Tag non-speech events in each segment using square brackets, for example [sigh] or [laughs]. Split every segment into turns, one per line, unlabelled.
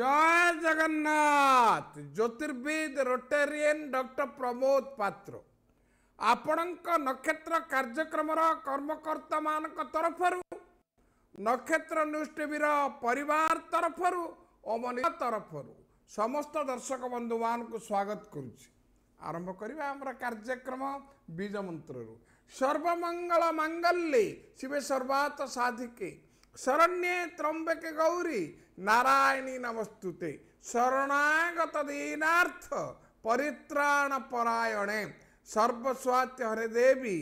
ଜୟ ଜଗନ୍ନାଥ ଜ୍ୟୋତିର୍ବିଦ Rotarian doctor Pramod Patra ଆପଣଙ୍କ ନକ୍ଷତ୍ର କାର୍ଯ୍ୟକ୍ରମର କର୍ମକର୍ତ୍ତାମାନଙ୍କ ତରଫରୁ ନକ୍ଷତ୍ର ନ୍ୟୁଜ୍ ଟିଭିର ପରିବାର ତରଫରୁ ଓ ମନିଙ୍କ ତରଫରୁ ସମସ୍ତ ଦର୍ଶକ ବନ୍ଧୁମାନଙ୍କୁ ସ୍ୱାଗତ କରୁଛି ଆରମ୍ଭ କରିବା ଆମର କାର୍ଯ୍ୟକ୍ରମ ବୀଜ ମନ୍ତ୍ରରୁ ସର୍ବମଙ୍ଗଳ ମାଙ୍ଗଲ୍ୟେ ଶିବେ ସର୍ବାତ ସାଧିକେ ಶರಣ್ಯೇ ತ್ರಂಬಕೆ ಗೌರಿ ನಾರಾಯಣಿ ನಮಸ್ತುತೆ ಶರಣಾಗತ ದೀನಾರ್ಥ ಪರಿತ್ರಾಣ ಪರಾಯಣೆ सर्वस्वात्य हरे देवी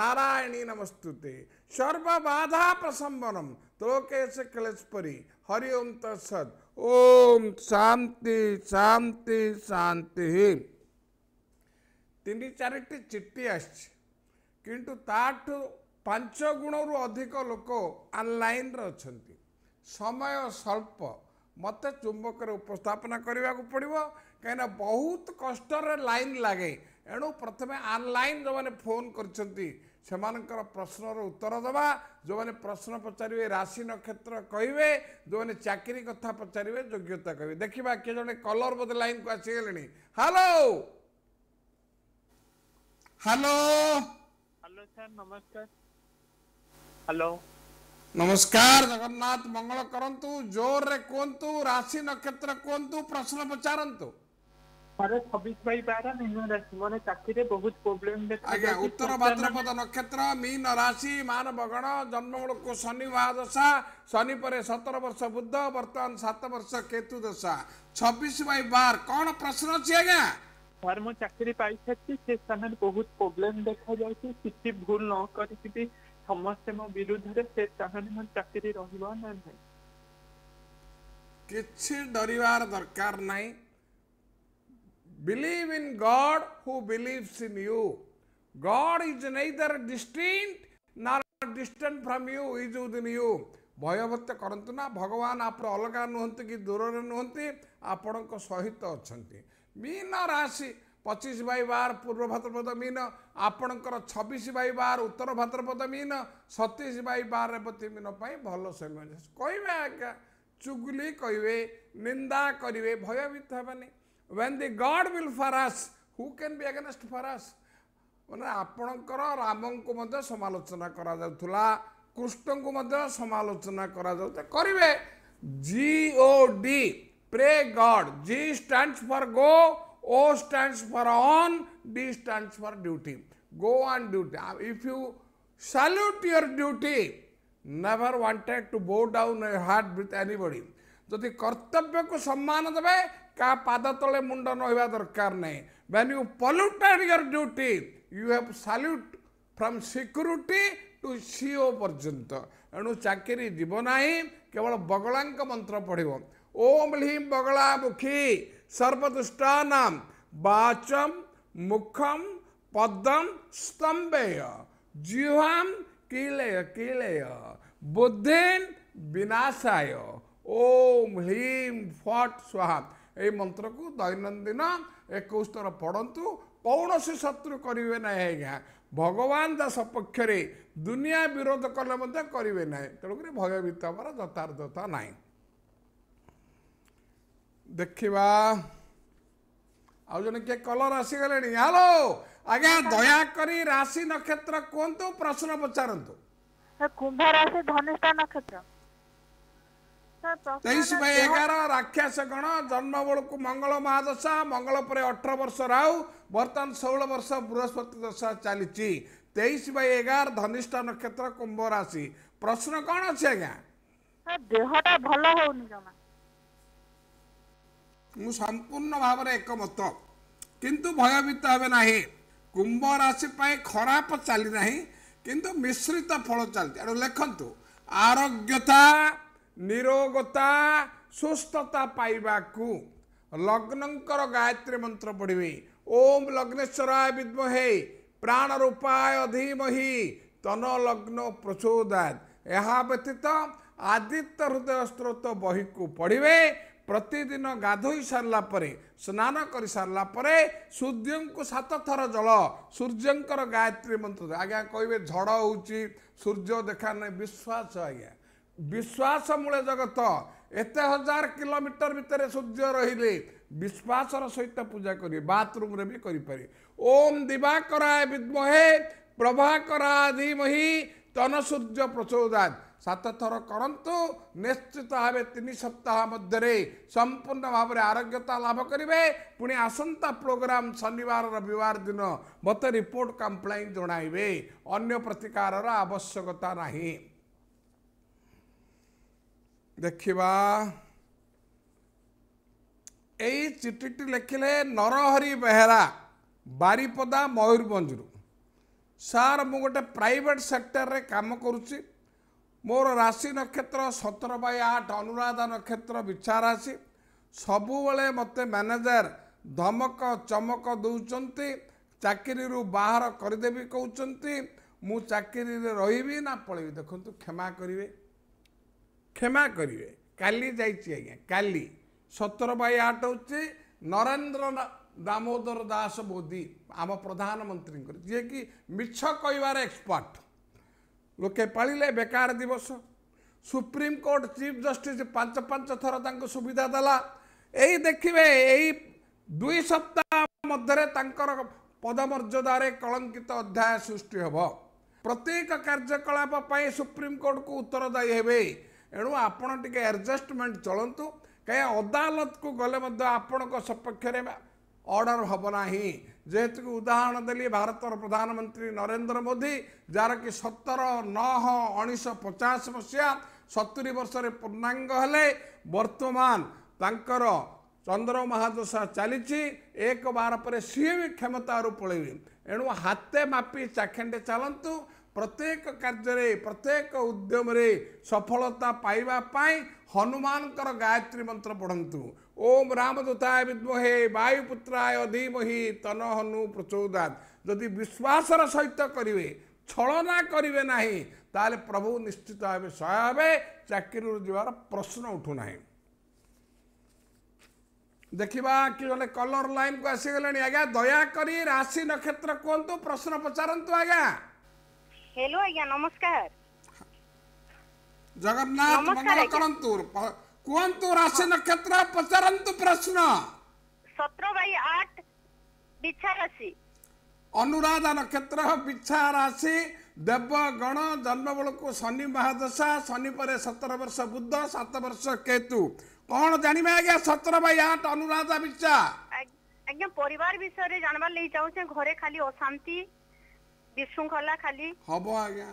नारायणी नमस्तुते सर्व बाधा प्रसंबरम त्रोकेश क्लेशपरी हरि ओम तत्सद ओम शांति शांति शांति तीन चारिटी चिट्ठी आसु ताठू ପାଞ୍ଚ ଗୁଣରୁ ଅଧିକ ଲୋକ ଅନ୍ଲାଇନ୍ରେ ଅଛନ୍ତି ସମୟ ସ୍ୱଳ୍ପ ମୋତେ ଚୁମ୍ବକରେ ଉପସ୍ଥାପନା କରିବାକୁ ପଡ଼ିବ କାହିଁକିନା ବହୁତ କଷ୍ଟରେ ଲାଇନ୍ ଲାଗେ ଏଣୁ ପ୍ରଥମେ ଅନ୍ଲାଇନ୍ ଯେଉଁମାନେ ଫୋନ୍ କରିଛନ୍ତି ସେମାନଙ୍କର ପ୍ରଶ୍ନର ଉତ୍ତର ଦେବା ଯେଉଁମାନେ ପ୍ରଶ୍ନ ପଚାରିବେ ରାଶି ନକ୍ଷତ୍ର କହିବେ ଯେଉଁମାନେ ଚାକିରି କଥା ପଚାରିବେ ଯୋଗ୍ୟତା କହିବେ ଦେଖିବା କିଏ ଜଣେ କଲର୍ ବୋଧେ ଲାଇନ୍କୁ ଆସିଗଲେଣି ହ୍ୟାଲୋ ହ୍ୟାଲୋ ହ୍ୟାଲୋ ସାର୍ ନମସ୍କାର हेलो नमस्कार जगन्नाथ मंगल करंतु जोर रे कोंतु राशि नक्षत्र कोंतु प्रश्न पचारंतु ମୋର ଛବିଶ ବାଇ ବାର ମୀନ ରାଶି ମୋର ଚାକିରିରେ ବହୁତ ପ୍ରୋବ୍ଲେମ ଆଜ୍ଞା ଉତ୍ତର ଭାଦ୍ରପଦ ନକ୍ଷତ୍ର ମୀନ ରାଶି ମାନ ବଗଣ ଜନ୍ମବେଳକୁ ଶନି ମହାଦଶା ଶନି ପରେ ସତର ବର୍ଷ ବୁଦ୍ଧ ବର୍ତ୍ତମାନ ସାତ ବର୍ଷ କେତୁ ଦଶା ଛବିଶ ବାଇ ବାର କଣ ପ୍ରଶ୍ନ ଅଛି ଆଜ୍ଞା ସାର୍ ମୁଁ ଚାକିରି ପାଇସାରିଛି ସେ ସ୍ଥାନରେ ବହୁତ ପ୍ରୋବ୍ଲେମ ଦେଖାଯାଉଛି କିଛି ଭୁଲ ନ କରିକି ବି ସମସ୍ତେ ମୋ ବିରୁଦ୍ଧରେ ସେ ତାହେଲେ ମୋ ଚାକିରି ରହିବ ନା ନାହିଁ କିଛି ଡରିବାର ଦରକାର ନାହିଁ believe in God who believe in you God is neither distinct nor distant from you is within you ଭୟଭକ୍ତ କରନ୍ତୁ ନା ଭଗବାନ ଆପଣ ଅଲଗା ନୁହନ୍ତି କି ଦୂରରେ ନୁହନ୍ତି ଆପଣଙ୍କ ସହିତ ଅଛନ୍ତି ମୀନ ରାଶି ପଚିଶ ବାଇ ବାର ପୂର୍ବ ଭାତ୍ରପଦ ମିନ ଆପଣଙ୍କର ଛବିଶ ବାଇ ବାର ଉତ୍ତର ଭାତ୍ରପଦ ମିନ ସତେଇଶ ବାଇ ବାର ରେବତୀ ମିନ ପାଇଁ ଭଲ ସୈନ୍ୟ କହିବେ ଆଜ୍ଞା ଚୁଗୁଲି କହିବେ ନିନ୍ଦା କରିବେ ଭୟଭୀତ ହେବେନି when the God will for us who can be against for us ମାନେ ଆପଣଙ୍କର ରାମଙ୍କୁ ମଧ୍ୟ ସମାଲୋଚନା କରାଯାଉଥିଲା କୃଷ୍ଣଙ୍କୁ ମଧ୍ୟ ସମାଲୋଚନା କରାଯାଉଥିଲା କରିବେ G O D pray God G stand for go O stands for on, D stands for duty. Go on duty. If you salute your duty, never wanted to bow down your heart with anybody. So the kartabya ko sammana dabe, ka padatole mundano hiva darkar When you polluted your duty, you have salute from security to CEO parjanta. And you chakiri jibonahi, kevala bagalanka mantra padhi Om lhim bagala mukhi. सर्वदुष्टा नाम वाचम मुखम पद्म स्तंभेय जीवाम कीलेय कीलेय बुद्धिन विनाशाय ओम ह्रीम फट स्वाहा এই মন্ত্রকু দৈনন্দিন একুশ থর পড়ন্তু কৌশি শত্রু করবে না আজ্ঞা ভগবান তা সপক্ষে দুনিয়া বিরোধ কলে মধ্যে করবে না তেমনি ভয়ভীত হবার যথার্থতা নাই ଦେଖିବା ଆଉ ଜଣେ କିଏ କଲର୍ ଆସିଗଲେଣି ହ୍ୟାଲୋ ଆଜ୍ଞା ଦୟାକରି ରାଶି ନକ୍ଷତ୍ର କୁହନ୍ତୁ ପ୍ରଶ୍ନ ପଚାରନ୍ତୁ ବେଳକୁ ମଙ୍ଗଳ ମହାଦଶା ମଙ୍ଗଳ ପରେ ଅଠର ବର୍ଷ ରାଉ ବର୍ତ୍ତମାନ ଷୋହଳ ବର୍ଷ ବୃହସ୍ପତି ଦଶା ଚାଲିଛି ତେଇଶ ବାଇ ଏଗାର ଧନିଷ୍ଠ ନକ୍ଷତ୍ର କୁମ୍ଭ ରାଶି ପ୍ରଶ୍ନ କଣ ଅଛି ଆଜ୍ଞା ଦେହଟା ଭଲ ହଉନି ଜମା ମୁଁ ସମ୍ପୂର୍ଣ୍ଣ ଭାବରେ ଏକମତ କିନ୍ତୁ ଭୟଭୀତ ହେବେ ନାହିଁ କୁମ୍ଭ ରାଶି ପାଇଁ ଖରାପ ଚାଲି ନାହିଁ କିନ୍ତୁ ମିଶ୍ରିତ ଫଳ ଚାଲିଛି ଏଣୁ ଲେଖନ୍ତୁ ଆରୋଗ୍ୟତା ନିରୋଗତା ସୁସ୍ଥତା ପାଇବାକୁ ଲଗ୍ନଙ୍କର ଗାୟତ୍ରୀ ମନ୍ତ୍ର ପଢ଼ିବି ଓମ୍ ଲଗ୍ନେଶ୍ୱରାୟ ବିଦ୍ମହେ ପ୍ରାଣ ରୂପାୟ ଧୀମହି ତନ ଲଗ୍ନ ପ୍ରଚୋଦାୟ ଏହା ବ୍ୟତୀତ ଆଦିତ୍ୟ ହୃଦୟ ସ୍ରୋତ ବହିକୁ ପଢ଼ିବେ ପ୍ରତିଦିନ ଗାଧୋଇ ସାରିଲା ପରେ ସ୍ନାନ କରିସାରିଲା ପରେ ସୂର୍ଯ୍ୟଙ୍କୁ ସାତ ଥର ଜଳ ସୂର୍ଯ୍ୟଙ୍କର ଗାୟତ୍ରୀ ମନ୍ତ୍ର ଆଜ୍ଞା କହିବେ ଝଡ଼ ହେଉଛି ସୂର୍ଯ୍ୟ ଦେଖା ନାହିଁ ବିଶ୍ୱାସ ଆଜ୍ଞା ବିଶ୍ୱାସ ମୂଳେ ଜଗତ ଏତେ ହଜାର କିଲୋମିଟର ଭିତରେ ସୂର୍ଯ୍ୟ ରହିଲେ ବିଶ୍ୱାସର ସହିତ ପୂଜା କରିବେ ବାଥରୁମ୍ରେ ବି କରିପାରିବେ ଓମ୍ ଦିବାକରାୟ ବିଦ୍ମହେ ପ୍ରଭାକରା ଧିମହି ତନ ସୂର୍ଯ୍ୟ ପ୍ରଚୋଦାତ ସାତ ଥର କରନ୍ତୁ ନିଶ୍ଚିତ ଭାବେ ତିନି ସପ୍ତାହ ମଧ୍ୟରେ ସମ୍ପୂର୍ଣ୍ଣ ଭାବରେ ଆରୋଗ୍ୟତା ଲାଭ କରିବେ ପୁଣି ଆସନ୍ତା ପ୍ରୋଗ୍ରାମ ଶନିବାର ରବିବାର ଦିନ ମୋତେ ରିପୋର୍ଟ କମ୍ପ୍ଲେନ୍ ଜଣାଇବେ ଅନ୍ୟ ପ୍ରତିକାରର ଆବଶ୍ୟକତା ନାହିଁ ଦେଖିବା ଏଇ ଚିଠିଟି ଲେଖିଲେ ନରହରି ବେହେରା ବାରିପଦା ମୟୂରଭଞ୍ଜରୁ ସାର୍ ମୁଁ ଗୋଟେ ପ୍ରାଇଭେଟ୍ ସେକ୍ଟରରେ କାମ କରୁଛି ମୋର ରାଶି ନକ୍ଷତ୍ର ସତର ବାଇ ଆଠ ଅନୁରାଧା ନକ୍ଷତ୍ର ବିଛା ରାଶି ସବୁବେଳେ ମୋତେ ମ୍ୟାନେଜର ଧମକ ଚମକ ଦେଉଛନ୍ତି ଚାକିରିରୁ ବାହାର କରିଦେବି କହୁଛନ୍ତି ମୁଁ ଚାକିରିରେ ରହିବି ନା ପଳେଇବି ଦେଖନ୍ତୁ କ୍ଷମା କରିବେ କ୍ଷମା କରିବେ କାଲି ଯାଇଛି ଆଜ୍ଞା କାଲି ସତର ବାଇ ଆଠ ହେଉଛି ନରେନ୍ଦ୍ର ଦାମୋଦର ଦାସ ମୋଦି ଆମ ପ୍ରଧାନମନ୍ତ୍ରୀଙ୍କର ଯିଏକି ମିଛ କହିବାର ଏକ୍ସପର୍ଟ ଲୋକେ ପାଳିଲେ ବେକାର ଦିବସ ସୁପ୍ରିମକୋର୍ଟ ଚିଫ୍ ଜଷ୍ଟିସ୍ ପାଞ୍ଚ ପାଞ୍ଚ ଥର ତାଙ୍କୁ ସୁବିଧା ଦେଲା ଏଇ ଦେଖିବେ ଏଇ ଦୁଇ ସପ୍ତାହ ମଧ୍ୟରେ ତାଙ୍କର ପଦମର୍ଯ୍ୟାଦାରେ କଳଙ୍କିତ ଅଧ୍ୟାୟ ସୃଷ୍ଟି ହେବ ପ୍ରତ୍ୟେକ କାର୍ଯ୍ୟକଳାପ ପାଇଁ ସୁପ୍ରିମକୋର୍ଟକୁ ଉତ୍ତରଦାୟୀ ହେବେ ଏଣୁ ଆପଣ ଟିକେ ଆଡ଼ଜଷ୍ଟମେଣ୍ଟ ଚଳନ୍ତୁ କାହିଁକି ଅଦାଲତକୁ ଗଲେ ମଧ୍ୟ ଆପଣଙ୍କ ସପକ୍ଷରେ ଅର୍ଡ଼ର ହେବ ନାହିଁ ଯେହେତୁକି ଉଦାହରଣ ଦେଲି ଭାରତର ପ୍ରଧାନମନ୍ତ୍ରୀ ନରେନ୍ଦ୍ର ମୋଦି ଯାହାରକି ସତର ନଅ ଉଣେଇଶହ ପଚାଶ ମସିହା ସତୁରି ବର୍ଷରେ ପୂର୍ଣ୍ଣାଙ୍ଗ ହେଲେ ବର୍ତ୍ତମାନ ତାଙ୍କର ଚନ୍ଦ୍ର ମହାଦଶା ଚାଲିଛି ଏକ ବାର ପରେ ସିଏ ବି କ୍ଷମତାରୁ ପଳେଇବେ ଏଣୁ ହାତେ ମାପି ଚାଖେଣ୍ଡେ ଚାଲନ୍ତୁ ପ୍ରତ୍ୟେକ କାର୍ଯ୍ୟରେ ପ୍ରତ୍ୟେକ ଉଦ୍ୟମରେ ସଫଳତା ପାଇବା ପାଇଁ ହନୁମାନଙ୍କର ଗାୟତ୍ରୀ ମନ୍ତ୍ର ପଢ଼ନ୍ତୁ ଓମ୍ ରାମ ତଥା ବିଦ୍ମହେ ବାୟୁପୁତ୍ରାୟ ଧିମହି ତନ ହନୁ ପ୍ରଚୋଦାତ ଯଦି ବିଶ୍ୱାସର ସହିତ କରିବେ ଛଳନା କରିବେ ନାହିଁ ତାହେଲେ ପ୍ରଭୁ ନିଶ୍ଚିତ ଭାବେ ସହାୟ ହେବେ ଚାକିରିରୁ ଯିବାର ପ୍ରଶ୍ନ ଉଠୁନାହିଁ ଦେଖିବା କି ଜଣେ କଲର୍ ଲାଇନ୍କୁ ଆସିଗଲେଣି ଆଜ୍ଞା ଦୟାକରି ରାଶି ନକ୍ଷତ୍ର କୁହନ୍ତୁ ପ୍ରଶ୍ନ ପଚାରନ୍ତୁ ଆଜ୍ଞା ହ୍ୟାଲୋ ଆଜ୍ଞା ନମସ୍କାର ଜଗନ୍ନାଥ ମଙ୍ଗଳ କରନ୍ତୁ କୁହନ୍ତୁ ରାଶି ନକ୍ଷତ୍ର ପଚାରନ୍ତୁ ପ୍ରଶ୍ନ ସତର ବାଇ ଆଠ ବିଛା ରାଶି ଅନୁରାଧା ନକ୍ଷତ୍ର ବିଛା ରାଶି ଦେବଗଣ ଜନ୍ମ ବେଳକୁ ଶନି ମହାଦଶା ଶନି ପରେ ସତର ବର୍ଷ ବୁଦ୍ଧ ସାତ ବର୍ଷ କେତୁ କଣ ଜାଣିବେ ଆଜ୍ଞା ସତର ବାଇ ଆଠ ଅନୁରାଧା ବିଛା ଆଜ୍ଞା ପରିବାର ବିଷୟରେ ଜାଣିବାର ଲାଗି ଚାହୁଁଛେ ଘରେ ଖାଲି ଅଶାନ୍ତି ବିଶୃଙ୍ଖଲା ଖାଲି ହବ ଆଜ୍ଞା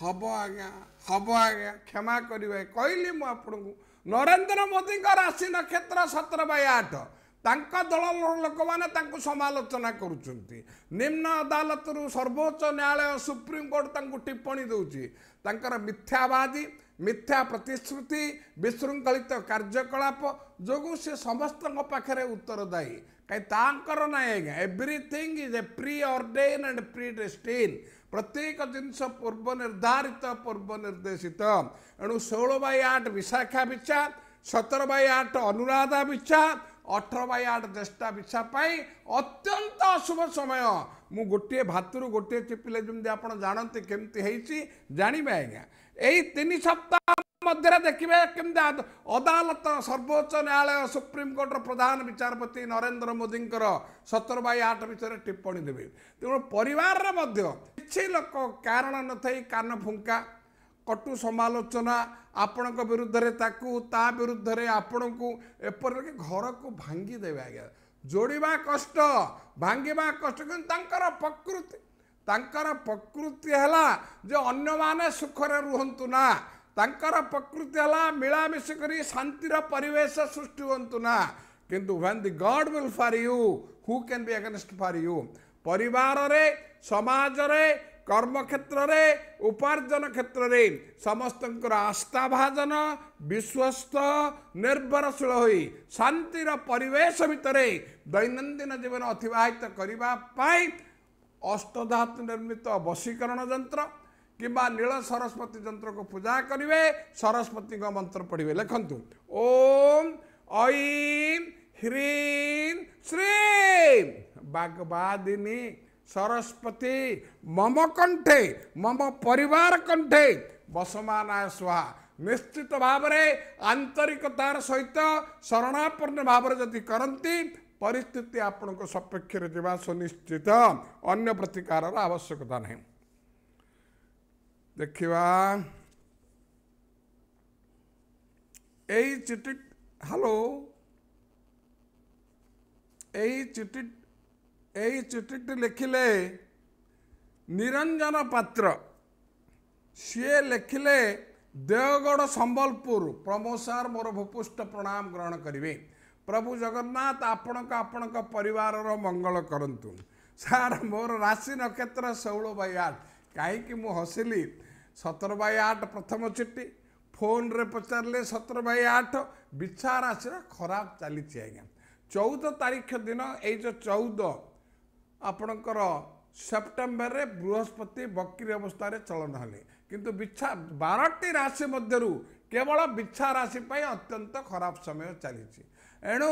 ହବ ଆଜ୍ଞା ହବ ଆଜ୍ଞା କ୍ଷମା କରିବେ କହିଲି ମୁଁ ଆପଣଙ୍କୁ ନରେନ୍ଦ୍ର ମୋଦିଙ୍କ ରାଶି ନକ୍ଷତ୍ର ସତର ବାଇ ଆଠ ତାଙ୍କ ଦଳର ଲୋକମାନେ ତାଙ୍କୁ ସମାଲୋଚନା କରୁଛନ୍ତି ନିମ୍ନ ଅଦାଲତରୁ ସର୍ବୋଚ୍ଚ ନ୍ୟାୟାଳୟ ସୁପ୍ରିମକୋର୍ଟ ତାଙ୍କୁ ଟିପ୍ପଣୀ ଦେଉଛି ତାଙ୍କର ମିଥ୍ୟାବାଦୀ ମିଥ୍ୟା ପ୍ରତିଶ୍ରୁତି ବିଶୃଙ୍ଖଳିତ କାର୍ଯ୍ୟକଳାପ ଯୋଗୁଁ ସେ ସମସ୍ତଙ୍କ ପାଖରେ ଉତ୍ତରଦାୟୀ तांकरनाएगे everything is a preordained and predestined प्रत्येक जिनस पूर्व निर्धारित पूर्व निर्देशित एणु षोल बै आठ विशाखा विचा सतर बै आठ अनुराधा विचा ଅଠର ବାଇ ଆଠ ଜ୍ୟେଷ୍ଠା ବିଛା ପାଇଁ ଅତ୍ୟନ୍ତ ଅଶୁଭ ସମୟ ମୁଁ ଗୋଟିଏ ଭାତରୁ ଗୋଟିଏ ଚିପିଲେ ଯେମିତି ଆପଣ ଜାଣନ୍ତି କେମିତି ହେଇଛି ଜାଣିବେ ଆଜ୍ଞା ଏଇ ତିନି ସପ୍ତାହ ମଧ୍ୟରେ ଦେଖିବେ କେମିତି ଅଦାଲତ ସର୍ବୋଚ୍ଚ ନ୍ୟାୟାଳୟ ସୁପ୍ରିମକୋର୍ଟର ପ୍ରଧାନ ବିଚାରପତି ନରେନ୍ଦ୍ର ମୋଦିଙ୍କର ସତର ବାଇ ଆଠ ବିଷୟରେ ଟିପ୍ପଣୀ ଦେବେ ତେଣୁ ପରିବାରରେ ମଧ୍ୟ କିଛି ଲୋକ କାରଣ ନଥାଇ କାନ ଫୁଙ୍କା କଟୁ ସମାଲୋଚନା ଆପଣଙ୍କ ବିରୁଦ୍ଧରେ ତାକୁ ତା ବିରୁଦ୍ଧରେ ଆପଣଙ୍କୁ ଏପରିକି ଘରକୁ ଭାଙ୍ଗି ଦେବେ ଆଜ୍ଞା ଯୋଡ଼ିବା କଷ୍ଟ ଭାଙ୍ଗିବା କଷ୍ଟ କିନ୍ତୁ ତାଙ୍କର ପ୍ରକୃତି ତାଙ୍କର ପ୍ରକୃତି ହେଲା ଯେ ଅନ୍ୟମାନେ ସୁଖରେ ରୁହନ୍ତୁ ନା ତାଙ୍କର ପ୍ରକୃତି ହେଲା ମିଳାମିଶି କରି ଶାନ୍ତିର ପରିବେଶ ସୃଷ୍ଟି ହୁଅନ୍ତୁ ନା କିନ୍ତୁ when the God will for you who can be against for you ପରିବାରରେ ସମାଜରେ କର୍ମକ୍ଷେତ୍ରରେ ଉପାର୍ଜନ କ୍ଷେତ୍ରରେ ସମସ୍ତଙ୍କର ଆସ୍ଥା ଭାଜନ ବିଶ୍ୱସ୍ତ ନିର୍ଭରଶୀଳ ହୋଇ ଶାନ୍ତିର ପରିବେଶ ଭିତରେ ଦୈନନ୍ଦିନ ଜୀବନ ଅତିବାହିତ କରିବା ପାଇଁ ଅଷ୍ଟଧାତୁ ନିର୍ମିତ ବଶୀକରଣ ଯନ୍ତ୍ର କିମ୍ବା ନୀଳ ସରସ୍ୱତୀ ଯନ୍ତ୍ରକୁ ପୂଜା କରିବେ ସରସ୍ୱତୀଙ୍କ ମନ୍ତ୍ର ପଢ଼ିବେ ଲେଖନ୍ତୁ ଓମ୍ ଐମ୍ ହ୍ରୀମ୍ ଶ୍ରୀମ୍ ବାଗବାଦିନୀ ସରସ୍ୱତୀ ମମ କଣ୍ଠେ ମମ ପରିବାର କଣ୍ଠେ ବସମାନା ସୁହା ନିଶ୍ଚିତ ଭାବରେ ଆନ୍ତରିକତାର ସହିତ ଶରଣାପନ୍ନ ଭାବରେ ଯଦି କରନ୍ତି ପରିସ୍ଥିତି ଆପଣଙ୍କ ସପକ୍ଷରେ ଯିବା ସୁନିଶ୍ଚିତ ଅନ୍ୟ ପ୍ରତିକାରର ଆବଶ୍ୟକତା ନାହିଁ de que va hey chitit hello hey chitit hey chitit lekhile Niranjan ପାତ୍ର ସିଏ ଲେଖିଲେ ଦେଓଗଡ଼ ସମ୍ବଲପୁର ପ୍ରମୋ ସାର୍ ମୋର ଭୂପୃଷ୍ଠ ପ୍ରଣାମ ଗ୍ରହଣ କରିବେ ପ୍ରଭୁ ଜଗନ୍ନାଥ ଆପଣଙ୍କ ଆପଣଙ୍କ ପରିବାରର ମଙ୍ଗଳ କରନ୍ତୁ ସାର୍ ମୋର ରାଶି ନକ୍ଷତ୍ର ଷୋହଳ ବୟାଲ କାହିଁକି ମୁଁ ହସିଲି ସତର ବାଇ ଆଠ ପ୍ରଥମ ଚିଠି ଫୋନ୍ରେ ପଚାରିଲେ ସତର ବାଇ ଆଠ ବିଛା ରାଶିର ଖରାପ ଚାଲିଛି ଆଜ୍ଞା ଚଉଦ ତାରିଖ ଦିନ ଏଇ ଯେଉଁ ଚଉଦ ଆପଣଙ୍କର ସେପ୍ଟେମ୍ବରରେ ବୃହସ୍ପତି ବକ୍ରି ଅବସ୍ଥାରେ ଚଳନ ହେଲେ କିନ୍ତୁ ବିଛା ବାରଟି ରାଶି ମଧ୍ୟରୁ କେବଳ ବିଛା ରାଶି ପାଇଁ ଅତ୍ୟନ୍ତ ଖରାପ ସମୟ ଚାଲିଛି ଏଣୁ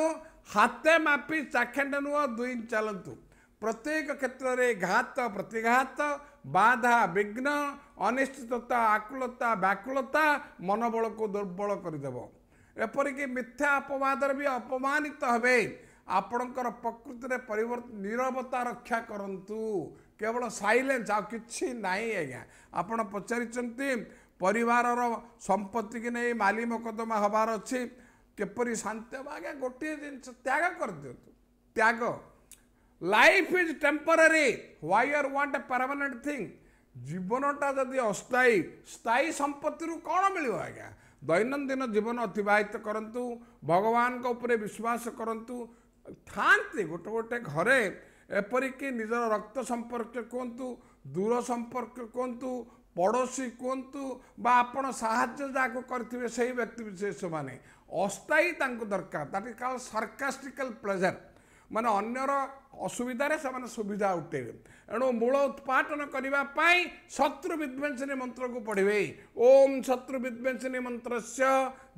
ହାତେ ମାପି ଚାଖେଣ୍ଡେ ନୁହଁ ଦୁଇ ଚାଲନ୍ତୁ ପ୍ରତ୍ୟେକ କ୍ଷେତ୍ରରେ ଘାତ ପ୍ରତିଘାତ ବାଧା ବିଘ୍ନ ଅନିଶ୍ଚିତତା ଆକୁଳତା ବ୍ୟାକୁଳତା ମନୋବଳକୁ ଦୁର୍ବଳ କରିଦେବ ଏପରିକି ମିଥ୍ୟା ଅପବାଦରେ ବି ଅପମାନିତ ହେବେ ଆପଣଙ୍କର ପ୍ରକୃତିରେ ପରିବର୍ତ୍ତନ ନିରବତା ରକ୍ଷା କରନ୍ତୁ କେବଳ ସାଇଲେନ୍ସ ଆଉ କିଛି ନାହିଁ ଆଜ୍ଞା ଆପଣ ପଚାରିଛନ୍ତି ପରିବାରର ସମ୍ପତ୍ତିକି ନେଇ ମାଲି ମକଦ୍ଦମା ହେବାର ଅଛି କିପରି ଶାନ୍ତି ହେବ ଆଜ୍ଞା ଗୋଟିଏ ଜିନିଷ ତ୍ୟାଗ କରିଦିଅନ୍ତୁ ତ୍ୟାଗ life is temporary why are want a permanent thing ଜୀବନଟା ଯଦି ଅସ୍ଥାୟୀ ସ୍ଥାୟୀ ସମ୍ପତ୍ତିରୁ କ'ଣ ମିଳିବ ଆଜ୍ଞା ଦୈନନ୍ଦିନ ଜୀବନ ଅତିବାହିତ କରନ୍ତୁ ଭଗବାନଙ୍କ ଉପରେ ବିଶ୍ୱାସ କରନ୍ତୁ ଥାଆନ୍ତି ଗୋଟେ ଗୋଟେ ଘରେ ଏପରିକି ନିଜର ରକ୍ତ ସମ୍ପର୍କ କୁହନ୍ତୁ ଦୂର ସମ୍ପର୍କ କୁହନ୍ତୁ ପଡ଼ୋଶୀ କୁହନ୍ତୁ ବା ଆପଣ ସାହାଯ୍ୟ ଯାହାକୁ କରିଥିବେ ସେହି ବ୍ୟକ୍ତି ବିଶେଷମାନେ ଅସ୍ଥାୟୀ ତାଙ୍କୁ ଦରକାର ଦାଟ୍ ଇଜ୍ କାଲ୍ ସର୍କାଷ୍ଟିକାଲ୍ ପ୍ଲେଜର୍ ମାନେ ଅନ୍ୟର ଅସୁବିଧାରେ ସେମାନେ ସୁବିଧା ଉଠେଇବେ ଏଣୁ ମୂଳ ଉତ୍ପାଟନ କରିବା ପାଇଁ ଶତ୍ରୁ ବିଧ୍ୱଂସିନୀ ମନ୍ତ୍ରକୁ ପଢ଼ିବେ ଓମ୍ ଶତ୍ରୁ ବିଧ୍ୱଂସିନୀ ମନ୍ତ୍ରସ୍ୟ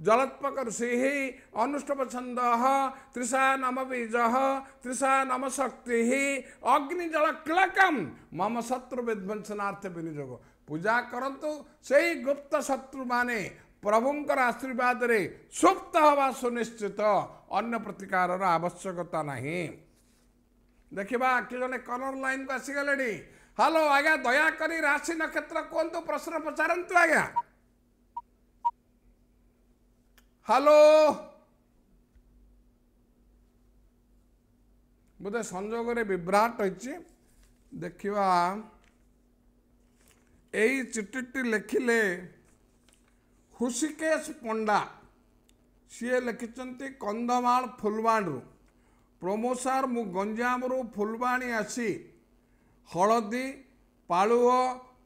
ଜଳତ୍ପକର ଋଷି ଅନୁଷ୍ଠପ ଛନ୍ଦ ତ୍ରିଷା ନମ ବୀଜ ତ୍ରିଷା ନମ ଶକ୍ତି ହି ଅଗ୍ନି ଜଳ କ୍ଲକମ୍ ମମ ଶତ୍ରୁ ବିଧ୍ୱଂସନାର୍ଥ ବିନିଯୋଗ ପୂଜା କରନ୍ତୁ ସେହି ଗୁପ୍ତ ଶତ୍ରୁମାନେ ପ୍ରଭୁଙ୍କର ଆଶୀର୍ବାଦରେ ସୁପ୍ତ ହେବା ସୁନିଶ୍ଚିତ अन्य प्रतिकार रा आवश्यकता नाही देखिवा, कि जने कलर लाइन को आसी गेलेडी हेलो आ गया दया करी राशि नक्षत्र कोन तो प्रश्न पचारन तो हेलो बुदे संजोग रे विभ्रांत होई छी एई चिट्टी लेखिले हुसिकेश पंडा ସିଏ ଲେଖିଛନ୍ତି କନ୍ଧମାଳ ଫୁଲବାଣୀରୁ ପ୍ରମୋଦ ସାର୍ ମୁଁ ଗଞ୍ଜାମରୁ ଫୁଲବାଣୀ ଆସି ହଳଦୀ ପାଳୁଅ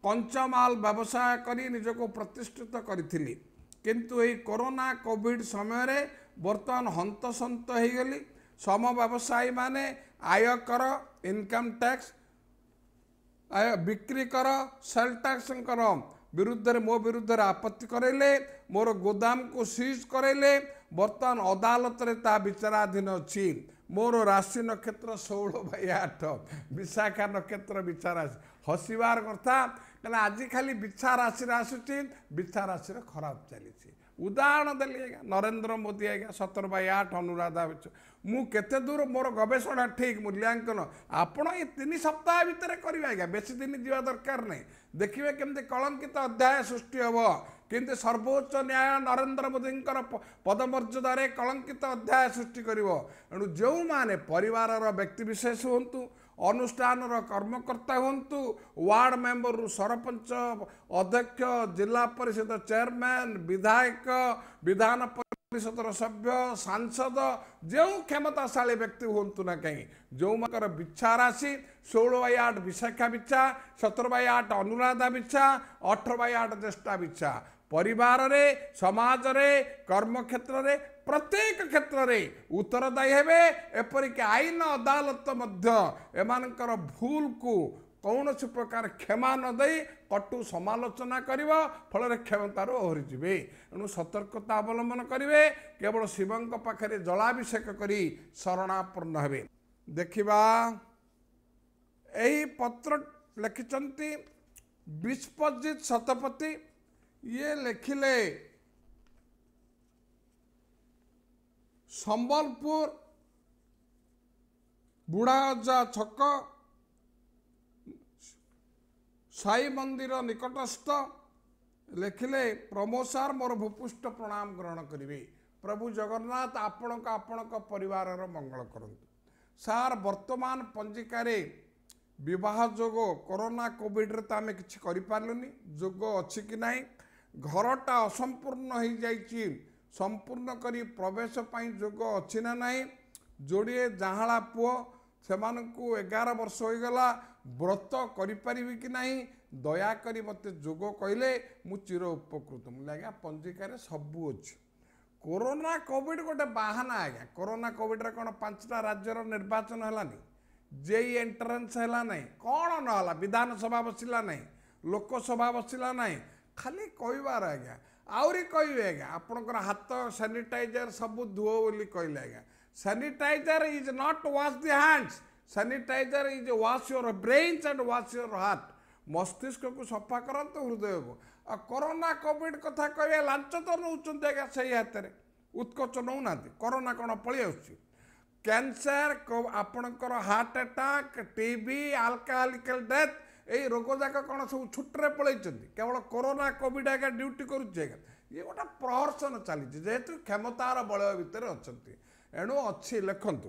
କଞ୍ଚମାଲ ବ୍ୟବସାୟ କରି ନିଜକୁ ପ୍ରତିଷ୍ଠିତ କରିଥିଲି କିନ୍ତୁ ଏହି କରୋନା କୋଭିଡ଼ ସମୟରେ ବର୍ତ୍ତମାନ ହନ୍ତସନ୍ତ ହୋଇଗଲି ସମ ବ୍ୟବସାୟୀମାନେ ଆୟକର ଇନକମ୍ ଟ୍ୟାକ୍ସ ବିକ୍ରି କର ସେଲ୍ ଟ୍ୟାକ୍ସଙ୍କର ବିରୁଦ୍ଧରେ ମୋ ବିରୁଦ୍ଧରେ ଆପତ୍ତି କରାଇଲେ ମୋର ଗୋଦାମକୁ ସିଜ୍ କରାଇଲେ ବର୍ତ୍ତମାନ ଅଦାଲତରେ ତା ବିଚାରାଧୀନ ଅଛି ମୋର ରାଶି ନକ୍ଷତ୍ର ଷୋହଳ ବାଇ ଆଠ ବିଶାଖା ନକ୍ଷତ୍ର ବିଛା ରାଶି ହସିବାର କଥା କାହିଁକିନା ଆଜି ଖାଲି ବିଛା ରାଶିରେ ଆସୁଛି ବିଛା ରାଶିରେ ଖରାପ ଚାଲିଛି ଉଦାହରଣ ଦେଲି ଆଜ୍ଞା ନରେନ୍ଦ୍ର ମୋଦି ଆଜ୍ଞା ସତର ବାଇ ଆଠ ଅନୁରାଧା ବିଚ ମୁଁ କେତେ ଦୂର ମୋର ଗବେଷଣା ଠିକ୍ ମୂଲ୍ୟାଙ୍କନ ଆପଣ ଏଇ ତିନି ସପ୍ତାହ ଭିତରେ କରିବେ ଆଜ୍ଞା ବେଶୀ ଦିନ ଯିବା ଦରକାର ନାହିଁ ଦେଖିବେ କେମିତି କଳଙ୍କିତ ଅଧ୍ୟାୟ ସୃଷ୍ଟି ହେବ କେମିତି ସର୍ବୋଚ୍ଚ ନ୍ୟାୟ ନରେନ୍ଦ୍ର ମୋଦିଙ୍କର ପଦମର୍ଯ୍ୟାଦାରେ କଳଙ୍କିତ ଅଧ୍ୟାୟ ସୃଷ୍ଟି କରିବ ଏଣୁ ଯେଉଁମାନେ ପରିବାରର ବ୍ୟକ୍ତିବିଶେଷ ହୁଅନ୍ତୁ ଅନୁଷ୍ଠାନର କର୍ମକର୍ତ୍ତା ହୁଅନ୍ତୁ ୱାର୍ଡ ମେମ୍ବରରୁ ସରପଞ୍ଚ ଅଧ୍ୟକ୍ଷ ଜିଲ୍ଲା ପରିଷଦ ଚେୟାରମ୍ୟାନ୍ ବିଧାୟକ ବିଧାନ ପରିଷଦର ସଭ୍ୟ ସାଂସଦ ଯେଉଁ କ୍ଷମତାଶାଳୀ ବ୍ୟକ୍ତି ହୁଅନ୍ତୁ ନା କାହିଁ ଯେଉଁମାନଙ୍କର ବିଛା ରାଶି ଷୋହଳ ବାଇ ଆଠ ବିଶାଖା ବିଛା ସତର ବାଇ ଆଠ ଅନୁରାଧା ବିଛା ଅଠର ବାଇ ଆଠ ଜ୍ୟେଷ୍ଠା ବିଛା ପରିବାରରେ ସମାଜରେ କର୍ମକ୍ଷେତ୍ରରେ ପ୍ରତ୍ୟେକ କ୍ଷେତ୍ରରେ ଉତ୍ତରଦାୟୀ ହେବେ ଏପରିକି ଆଇନ ଅଦାଲତ ମଧ୍ୟ ଏମାନଙ୍କର ଭୁଲକୁ କୌଣସି ପ୍ରକାର କ୍ଷମା ନ ଦେଇ କଟୁ ସମାଲୋଚନା କରିବ ଫଳରେ କ୍ଷମତାରୁ ଓହରିଯିବେ ଏଣୁ ସତର୍କତା ଅବଲମ୍ବନ କରିବେ କେବଳ ଶିବଙ୍କ ପାଖରେ ଜଳାଭିଷେକ କରି ଶରଣାପନ୍ନ ହେବେ ଦେଖିବା ଏହି ପତ୍ର ଲେଖିଛନ୍ତି ବିଶ୍ୱଜିତ ଶତପଥୀ ଇଏ ଲେଖିଲେ ସମ୍ବଲପୁର ବୁଢ଼ାଜା ଛକ ସାଇ ମନ୍ଦିର ନିକଟସ୍ଥ ଲେଖିଲେ ସାର୍ ମୋର ଭୂପୃଷ୍ଟ ପ୍ରଣାମ ଗ୍ରହଣ କରିବେ ପ୍ରଭୁ ଜଗନ୍ନାଥ ଆପଣଙ୍କ ଆପଣଙ୍କ ପରିବାରର ମଙ୍ଗଳ କରନ୍ତୁ ସାର୍ ବର୍ତ୍ତମାନ ପଞ୍ଜିକାରେ ବିବାହ ଯୋଗ କରୋନା କୋଭିଡ଼ରେ ତ ଆମେ କିଛି କରିପାରିଲୁନି ଯୋଗ ଅଛି କି ନାହିଁ ଘରଟା ଅସମ୍ପୂର୍ଣ୍ଣ ହୋଇଯାଇଛି ସମ୍ପୂର୍ଣ୍ଣ କରି ପ୍ରବେଶ ପାଇଁ ଯୋଗ ଅଛି ନା ନାହିଁ ଯୋଡ଼ିଏ ଯାହାଳା ପୁଅ ସେମାନଙ୍କୁ ଏଗାର ବର୍ଷ ହୋଇଗଲା ବ୍ରତ କରିପାରିବି କି ନାହିଁ ଦୟାକରି ମୋତେ ଯୋଗ କହିଲେ ମୁଁ ଚିର ଉପକୃତ ମୁଁ ଆଜ୍ଞା ପଞ୍ଜିକାରେ ସବୁ ଅଛି କରୋନା କୋଭିଡ଼ ଗୋଟେ ବାହାନା ଆଜ୍ଞା କରୋନା କୋଭିଡ଼ରେ କ'ଣ ପାଞ୍ଚଟା ରାଜ୍ୟର ନିର୍ବାଚନ ହେଲାନି ଜେଇ ଏଣ୍ଟ୍ରାନ୍ସ ହେଲା ନାହିଁ କ'ଣ ନହେଲା ବିଧାନସଭା ବସିଲା ନାହିଁ ଲୋକସଭା ବସିଲା ନାହିଁ ଖାଲି କହିବାର ଆଜ୍ଞା ଆହୁରି କହିବେ ଆଜ୍ଞା ଆପଣଙ୍କର ହାତ ସାନିଟାଇଜର ସବୁ ଧୁଅ ବୋଲି କହିଲେ ଆଜ୍ଞା sanitizer is not wash the hands sanitizer is wash your brains and wash your heart ମସ୍ତିଷ୍କକୁ ସଫା କରନ୍ତୁ ହୃଦୟକୁ ଆଉ କରୋନା କୋଭିଡ଼ କଥା କହିବେ ଲାଞ୍ଚ ତ ନେଉଛନ୍ତି ଆଜ୍ଞା ସେଇ ହାତରେ ଉତ୍କର୍ଚ୍ଚ ନେଉନାହାନ୍ତି କରୋନା କ'ଣ ପଳେଇ ଆସୁଛି କ୍ୟାନ୍ସର ଆପଣଙ୍କର heart attack TB alcoholic death ଏଇ ରୋଗଯାକ କ'ଣ ସବୁ ଛୁଟରେ ପଳେଇଛନ୍ତି କେବଳ କରୋନା କୋଭିଡ୍ ଆଜ୍ଞା ଡ୍ୟୁଟି କରୁଛି ଆଜ୍ଞା ଇଏ ଗୋଟେ ପ୍ରହର୍ସନ ଚାଲିଛି ଯେହେତୁ କ୍ଷମତାର ବଳୟ ଭିତରେ ଅଛନ୍ତି ଏଣୁ ଅଛି ଲେଖନ୍ତୁ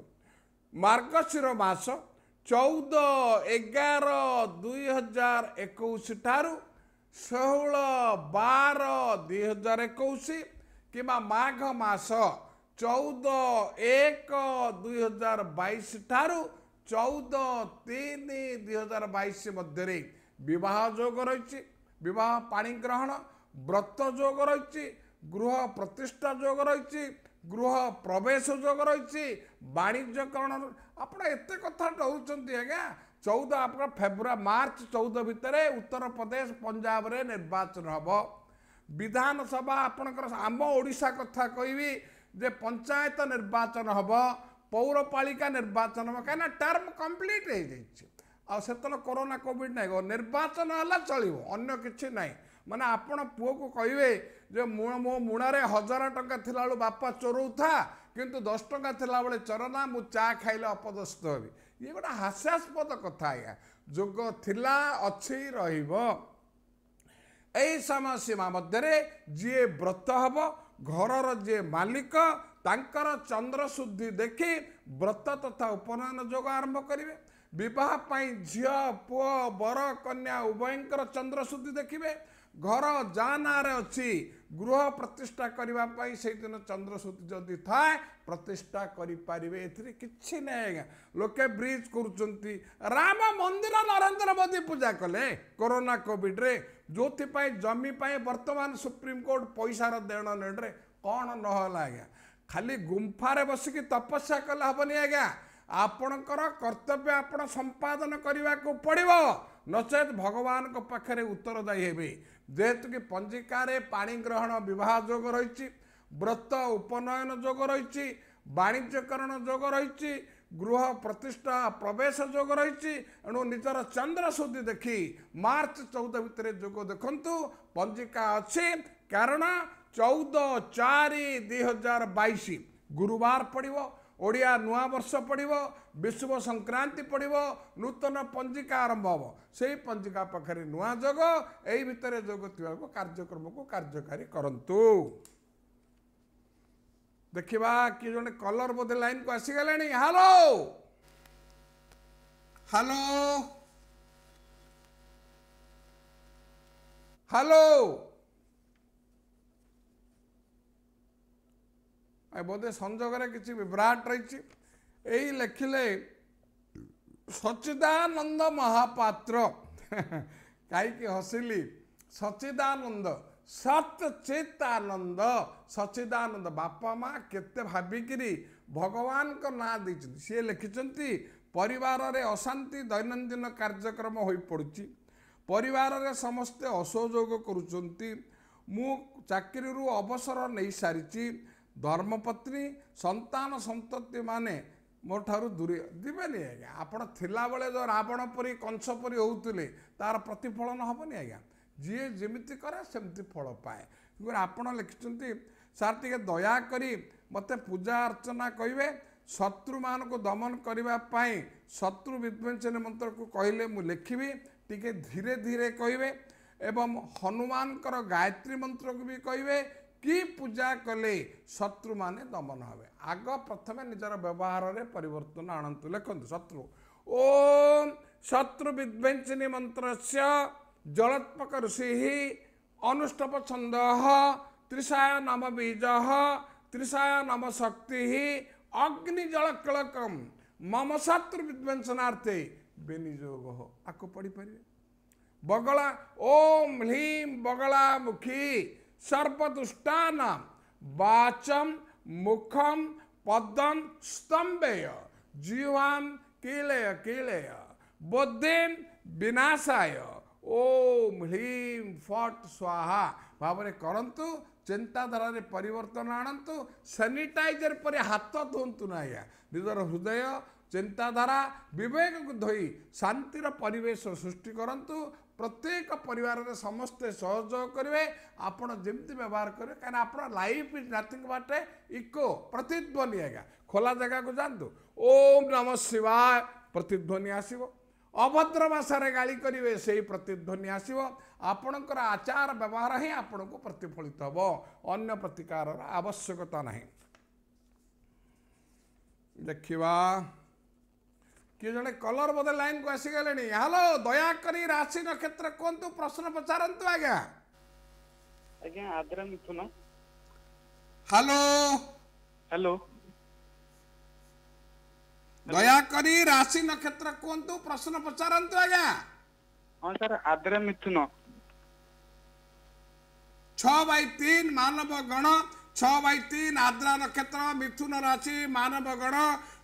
ମାର୍ଗଶିର ମାସ ଚଉଦ ଏଗାର ଦୁଇ ହଜାର ଏକୋଇଶି ଠାରୁ ଷୋହଳ ବାର ଦୁଇ ହଜାର ଏକୋଇଶ କିମ୍ବା ମାଘ ମାସ ଚଉଦ ଏକ ଦୁଇ ହଜାର ବାଇଶି ଠାରୁ ଚଉଦ ତିନି ଦୁଇ ହଜାର ବାଇଶ ମଧ୍ୟରେ ବିବାହ ଯୋଗ ରହିଛି ବିବାହ ପାଣି ଗ୍ରହଣ ବ୍ରତ ଯୋଗ ରହିଛି ଗୃହ ପ୍ରତିଷ୍ଠା ଯୋଗ ରହିଛି ଗୃହ ପ୍ରବେଶ ଯୋଗ ରହିଛି ବାଣିଜ୍ୟକରଣ ଆପଣ ଏତେ କଥା ଡରୁଛନ୍ତି ଆଜ୍ଞା ଚଉଦ ଆପଣ ଫେବୃଆରୀ ମାର୍ଚ୍ଚ ଚଉଦ ଭିତରେ ଉତ୍ତରପ୍ରଦେଶ ପଞ୍ଜାବରେ ନିର୍ବାଚନ ହେବ ବିଧାନସଭା ଆପଣଙ୍କର ଆମ ଓଡ଼ିଶା କଥା କହିବି ଯେ ପଞ୍ଚାୟତ ନିର୍ବାଚନ ହେବ ପୌରପାଳିକା ନିର୍ବାଚନ କାହିଁକିନା ଟର୍ମ କମ୍ପ୍ଲିଟ୍ ହୋଇଯାଇଛି ଆଉ ସେତେବେଳେ କରୋନା କୋଭିଡ଼ ନାହିଁ ନିର୍ବାଚନ ହେଲା ଚଳିବ ଅନ୍ୟ କିଛି ନାହିଁ ମାନେ ଆପଣ ପୁଅକୁ କହିବେ ଯେ ମୁଁ ମୋ ମୁଣାରେ ହଜାର ଟଙ୍କା ଥିଲାବେଳୁ ବାପା ଚୋରଉଥା କିନ୍ତୁ ଦଶ ଟଙ୍କା ଥିଲାବେଳେ ଚରନା ମୁଁ ଚା ଖାଇଲେ ଅପଦସ୍ତ ହେବି ଇଏ ଗୋଟେ ହାସ୍ୟାସ୍ପଦ କଥା ଆଜ୍ଞା ଯୋଗ ଥିଲା ଅଛି ରହିବ ଏହି ସମୟ ସୀମା ମଧ୍ୟରେ ଯିଏ ବ୍ରତ ହେବ ଘରର ଯିଏ ମାଲିକ ତାଙ୍କର ଚନ୍ଦ୍ରଶୁଦ୍ଧି ଦେଖି ବ୍ରତ ତଥା ଉପନୟନ ଯୋଗ ଆରମ୍ଭ କରିବେ ବିବାହ ପାଇଁ ଝିଅ ପୁଅ ବର କନ୍ୟା ଉଭୟଙ୍କର ଚନ୍ଦ୍ରଶୁଦ୍ଧି ଦେଖିବେ ଘର ଯାହା ନାଁରେ ଅଛି ଗୃହ ପ୍ରତିଷ୍ଠା କରିବା ପାଇଁ ସେଇଦିନ ଚନ୍ଦ୍ରଶୁଦ୍ଧି ଯଦି ଥାଏ ପ୍ରତିଷ୍ଠା କରିପାରିବେ ଏଥିରେ କିଛି ନାହିଁ ଆଜ୍ଞା ଲୋକେ ବ୍ରିଜ୍ କରୁଛନ୍ତି ରାମ ମନ୍ଦିର ନରେନ୍ଦ୍ର ମୋଦି ପୂଜା କଲେ କରୋନା କୋଭିଡ଼ରେ ଯେଉଁଥିପାଇଁ ଜମି ପାଇଁ ବର୍ତ୍ତମାନ ସୁପ୍ରିମକୋର୍ଟ ପଇସାର ଦେଣ ନେଣରେ କ'ଣ ନହେଲା ଆଜ୍ଞା ଖାଲି ଗୁମ୍ଫାରେ ବସିକି ତପସ୍ୟା କଲେ ହେବନି ଆଜ୍ଞା ଆପଣଙ୍କର କର୍ତ୍ତବ୍ୟ ଆପଣ ସମ୍ପାଦନ କରିବାକୁ ପଡ଼ିବ ନଚେତ୍ ଭଗବାନଙ୍କ ପାଖରେ ଉତ୍ତରଦାୟୀ ହେବେ ଯେହେତୁ କି ପଞ୍ଜିକାରେ ପାଣିଗ୍ରହଣ ବିବାହ ଯୋଗ ରହିଛି ବ୍ରତ ଉପନୟନ ଯୋଗ ରହିଛି ବାଣିଜ୍ୟକରଣ ଯୋଗ ରହିଛି ଗୃହ ପ୍ରତିଷ୍ଠା ପ୍ରବେଶ ଯୋଗ ରହିଛି ଏଣୁ ନିଜର ଚନ୍ଦ୍ର ସୁଧି ଦେଖି ମାର୍ଚ୍ଚ ଚଉଦ ଭିତରେ ଯୋଗ ଦେଖନ୍ତୁ ପଞ୍ଜିକା ଅଛି କାରଣ ଚଉଦ ଚାରି ଦୁଇ ହଜାର ବାଇଶ ଗୁରୁବାର ପଡ଼ିବ ଓଡ଼ିଆ ନୂଆ ବର୍ଷ ପଡ଼ିବ ବିଶ୍ୱ ସଂକ୍ରାନ୍ତି ପଡ଼ିବ ନୂତନ ପଞ୍ଜିକା ଆରମ୍ଭ ହେବ ସେହି ପଞ୍ଜିକା ପାଖରେ ନୂଆ ଯୋଗ ଏହି ଭିତରେ ଯୋଗ ଥିବାକୁ କାର୍ଯ୍ୟକ୍ରମକୁ କାର୍ଯ୍ୟକାରୀ କରନ୍ତୁ ଦେଖିବା କି ଜଣେ କଲର ବୋଧେ ଲାଇନକୁ ଆସିଗଲେଣି ହ୍ୟାଲୋ ହ୍ୟାଲୋ ହ୍ୟାଲୋ ବୋଧେ ସଂଯୋଗରେ କିଛି ବିଭ୍ରାଟ ରହିଛି ଏଇ ଲେଖିଲେ ସଚିଦାନନ୍ଦ ମହାପାତ୍ର [laughs] କାହିଁକି ହସିଲି ସଚିଦାନନ୍ଦ ସତ୍ ଚିତ୍ ଆନନ୍ଦ ସଚିଦାନନ୍ଦ ବାପା ମା କେତେ ଭାବିକିରି ଭଗବାନଙ୍କ ନାଁ ଦେଇଛନ୍ତି ସିଏ ଲେଖିଛନ୍ତି ପରିବାରରେ ଅଶାନ୍ତି ଦୈନନ୍ଦିନ କାର୍ଯ୍ୟକ୍ରମ ହୋଇପଡ଼ୁଛି ପରିବାରରେ ସମସ୍ତେ ଅସହଯୋଗ କରୁଛନ୍ତି ମୁଁ ଚାକିରିରୁ ଅବସର ନେଇସାରିଛି ଧର୍ମପତ୍ନୀ ସନ୍ତାନ ସନ୍ତତିମାନେ ମୋ ଠାରୁ ଦୂରେଇ ଯିବେନି ଆଜ୍ଞା ଆପଣ ଥିଲାବେଳେ ଯେଉଁ ରାବଣ ପରି କଂସ ପରି ହେଉଥିଲେ ତା'ର ପ୍ରତିଫଳନ ହେବନି ଆଜ୍ଞା ଯିଏ ଯେମିତି କରେ ସେମିତି ଫଳ ପାଏ ତେଣୁକରି ଆପଣ ଲେଖିଛନ୍ତି ସାର୍ ଟିକେ ଦୟାକରି ମୋତେ ପୂଜା ଅର୍ଚ୍ଚନା କହିବେ ଶତ୍ରୁମାନଙ୍କୁ ଦମନ କରିବା ପାଇଁ ଶତ୍ରୁ ବିଧ୍ୱଂସନୀ ମନ୍ତ୍ରକୁ କହିଲେ ମୁଁ ଲେଖିବି ଟିକେ ଧୀରେ ଧୀରେ କହିବେ ଏବଂ ହନୁମାନଙ୍କର ଗାୟତ୍ରୀ ମନ୍ତ୍ରକୁ ବି କହିବେ କି ପୂଜା କଲେ ଶତ୍ରୁମାନେ ଦମନ ହେବେ ଆଗ ପ୍ରଥମେ ନିଜର ବ୍ୟବହାରରେ ପରିବର୍ତ୍ତନ ଆଣନ୍ତୁ ଲେଖନ୍ତୁ ଶତ୍ରୁ ଓ ଶତ୍ରୁ ବିଧ୍ୱଂସିନୀ ମନ୍ତ୍ରସ୍ୟ ऋषि अनुष्टप छंद त्रिषाय नम बीज त्रिषाय नम शक्ति अग्निजलकलकम मम शत्रु विध्वंसनार्थे बेनिजोग पड़ी आपको पढ़ी पारे बगला ओम ह्लीम बगला मुखी सर्पदुष्टान वाचम मुखम पदम स्तंभेय जीवाम केलय केलय बुद्धिम विनाशाय ଓମ୍ ହ୍ଲିମ୍ ଫଟ୍ ସ୍ୱାହା ଭାବରେ କରନ୍ତୁ ଚିନ୍ତାଧାରାରେ ପରିବର୍ତ୍ତନ ଆଣନ୍ତୁ ସାନିଟାଇଜର୍ ପରି ହାତ ଧୁଅନ୍ତୁ ନା ଆଜ୍ଞା ନିଜର ହୃଦୟ ଚିନ୍ତାଧାରା ବିବେକକୁ ଧୋଇ ଶାନ୍ତିର ପରିବେଶ ସୃଷ୍ଟି କରନ୍ତୁ ପ୍ରତ୍ୟେକ ପରିବାରରେ ସମସ୍ତେ ସହଯୋଗ କରିବେ ଆପଣ ଯେମିତି ବ୍ୟବହାର କରିବେ କାହିଁକିନା ଆପଣ ଲାଇଫ୍ ଇଜ୍ ନଥିଙ୍ଗ ବାଟେ ଇକୋ ପ୍ରତିଧ୍ୱନି ଆଜ୍ଞା ଖୋଲା ଜାଗାକୁ ଯାଆନ୍ତୁ ଓମ୍ ନମ ଶିବା ପ୍ରତିଧ୍ୱନି ଆସିବ ଅଭଦ୍ର ଭାଷାରେ ଗାଳି କରିବେ ସେହି ପ୍ରତିଧ୍ୱନି ଆସିବ ଆପଣଙ୍କର ଆଚାର ବ୍ୟବହାର ହିଁ ଆପଣଙ୍କୁ ପ୍ରତିଫଳିତ ହେବ ଅନ୍ୟ ପ୍ରତିକାରର ଆବଶ୍ୟକତା ନାହିଁ ଦେଖିବା କିଏ ଜଣେ କଲର୍ ବୋଧେ ଲାଇନ୍କୁ ଆସିଗଲେଣି ହ୍ୟାଲୋ ଦୟାକରି ରାଶି ନକ୍ଷତ୍ର କୁହନ୍ତୁ ପ୍ରଶ୍ନ ପଚାରନ୍ତୁ ଆଜ୍ଞା ଆଜ୍ଞା ଆଦ୍ରା ମିଥୁନ ହ୍ୟାଲୋ ହ୍ୟାଲୋ ଦୟାକରି ରାଶି ନକ୍ଷତ୍ର କୁହନ୍ତୁ ପ୍ରଶ୍ନ ପଚାରନ୍ତୁ ଆଜ୍ଞା ହଁ ସାର ଆଦ୍ର ମିଥୁନ ଛଅ ବାଇ ତିନ ମାନବ ଗଣ ଛଅ ବାଇ ତିନ ଆଦ୍ରା ନକ୍ଷତ୍ର ମିଥୁନ ରାଶି ମାନବ ଗଣ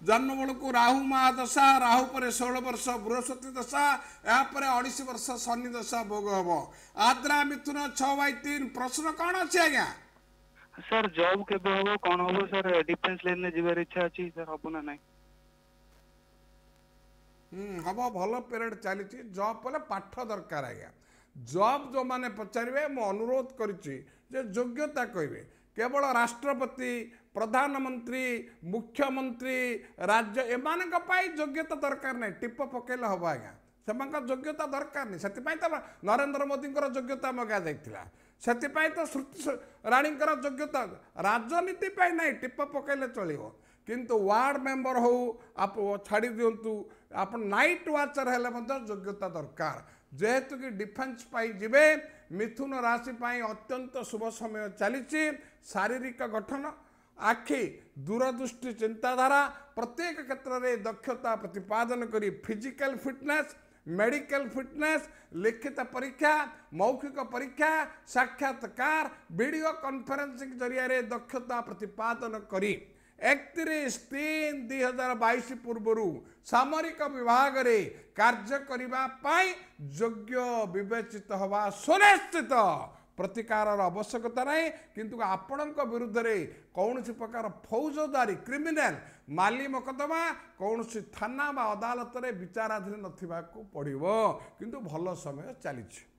ଜନ୍ମବେଳକୁ ରାହୁ ମହାଦଶା ରାହୁ ପରେ ଷୋହଳ ବର୍ଷ ବୃହସ୍ପତି ଦଶା ଏହା ପରେ ଅଡ଼ିଶ ବର୍ଷ ଶନି ଦଶା ଭୋଗ ହବ ଆଦ୍ରା ମିଥୁନ ଛଅ ବାଇ ତିନ ପ୍ରଶ୍ନ କଣ ଅଛି ଆଜ୍ଞା ସାର ଜବ୍ କେବେ ହବ କଣ ହବ ସାର ଡିଫେନ୍ସ ଲାଇନ ରେ ଯିବାର ଇଚ୍ଛା ଅଛି ସାର ହବ ନା ନାହିଁ হব ভাল পেরিয়ড চালিছি জব বলে পাঠ দরকার আজ্ঞা জব যে পচারে মু অনুরোধ করছি যে যোগ্যতা কহবে কেবল রাষ্ট্রপতি প্রধানমন্ত্রী মুখ্যমন্ত্রী রাজ্য এমানক যোগ্যতা দরকার নাই টিপ পকাইলে হব আজ্ঞা ସେମାନଙ୍କ ଯୋଗ୍ୟତା ଦରକାର ନାହିଁ ସେଥିପାଇଁ ତ ନରେନ୍ଦ୍ର ମୋଦିଙ୍କର ଯୋଗ୍ୟତା ମଗାଯାଇଥିଲା ସେଥିପାଇଁ ତ ଶ୍ରୁତି ରାଣୀଙ୍କର ଯୋଗ୍ୟତା ରାଜନୀତି ପାଇଁ ନାହିଁ ଟିପ ପକାଇଲେ ଚଳିବ କିନ୍ତୁ ୱାର୍ଡ଼ ମେମ୍ବର ହେଉ ଛାଡ଼ି ଦିଅନ୍ତୁ ଆପଣ ନାଇଟ୍ ୱାଚର୍ ହେଲେ ମଧ୍ୟ ଯୋଗ୍ୟତା ଦରକାର ଯେହେତୁକି ଡିଫେନ୍ସ ପାଇଁ ଯିବେ ମିଥୁନ ରାଶି ପାଇଁ ଅତ୍ୟନ୍ତ ଶୁଭ ସମୟ ଚାଲିଛି ଶାରୀରିକ ଗଠନ ଆଖି ଦୂରଦୃଷ୍ଟି ଚିନ୍ତାଧାରା ପ୍ରତ୍ୟେକ କ୍ଷେତ୍ରରେ ଦକ୍ଷତା ପ୍ରତିପାଦନ କରି ଫିଜିକାଲ ଫିଟନେସ୍ ମେଡ଼ିକାଲ ଫିଟନେସ୍ ଲିଖିତ ପରୀକ୍ଷା ମୌଖିକ ପରୀକ୍ଷା ସାକ୍ଷାତକାର ଭିଡ଼ିଓ କନଫରେନ୍ସିଂ ଜରିଆରେ ଦକ୍ଷତା ପ୍ରତିପାଦନ କରି ଏକତିରିଶ ତିନି ଦୁଇ ହଜାର ବାଇଶ ପୂର୍ବରୁ ସାମରିକ ବିଭାଗରେ କାର୍ଯ୍ୟ କରିବା ପାଇଁ ଯୋଗ୍ୟ ବିବେଚିତ ହେବା ସୁନିଶ୍ଚିତ ପ୍ରତିକାରର ଆବଶ୍ୟକତା ନାହିଁ କିନ୍ତୁ ଆପଣଙ୍କ ବିରୁଦ୍ଧରେ କୌଣସି ପ୍ରକାର ଫୌଜଦାରୀ କ୍ରିମିନାଲ ମାଲି ମକଦ୍ଦମା କୌଣସି ଥାନା ବା ଅଦାଲତରେ ବିଚାରାଧୀନ ନଥିବାକୁ ପଡ଼ିବ କିନ୍ତୁ ଭଲ ସମୟ ଚାଲିଛି